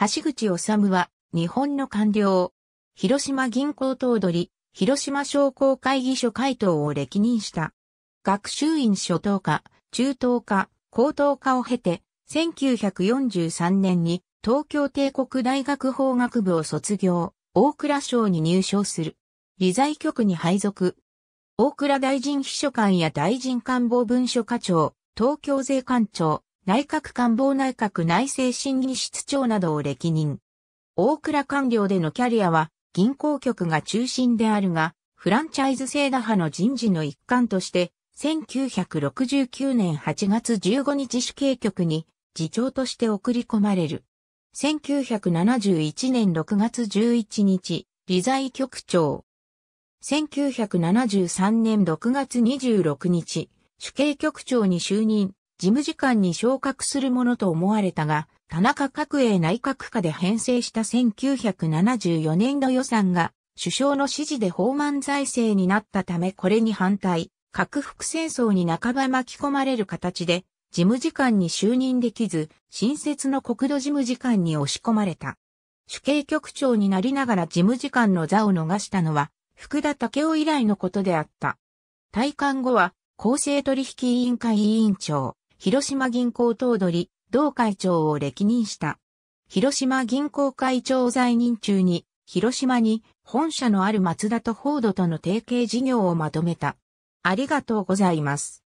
橋口治は、日本の官僚、広島銀行頭取、広島商工会議所会頭を歴任した。学習院初等科、中等科、高等科を経て、1943年に東京帝国大学法学部を卒業、大倉省に入省する。理財局に配属。大倉大臣秘書官や大臣官房文書課長、東京税官庁、内閣官房内閣内政審議室長などを歴任。大倉官僚でのキャリアは銀行局が中心であるが、フランチャイズ制打派の人事の一環として、1969年8月15日主計局に次長として送り込まれる。1971年6月11日、理財局長。1973年6月26日、主計局長に就任。事務次官に昇格するものと思われたが、田中角栄内閣下で編成した1974年度予算が首相の指示で法満財政になったためこれに反対、核副戦争に半ば巻き込まれる形で、事務次官に就任できず、新設の国土事務次官に押し込まれた。主計局長になりながら事務次官の座を逃したのは、福田武雄以来のことであった。退官後は、厚生取引委員会委員長、広島銀行頭取、同会長を歴任した。広島銀行会長在任中に、広島に本社のある松田とフォードとの提携事業をまとめた。ありがとうございます。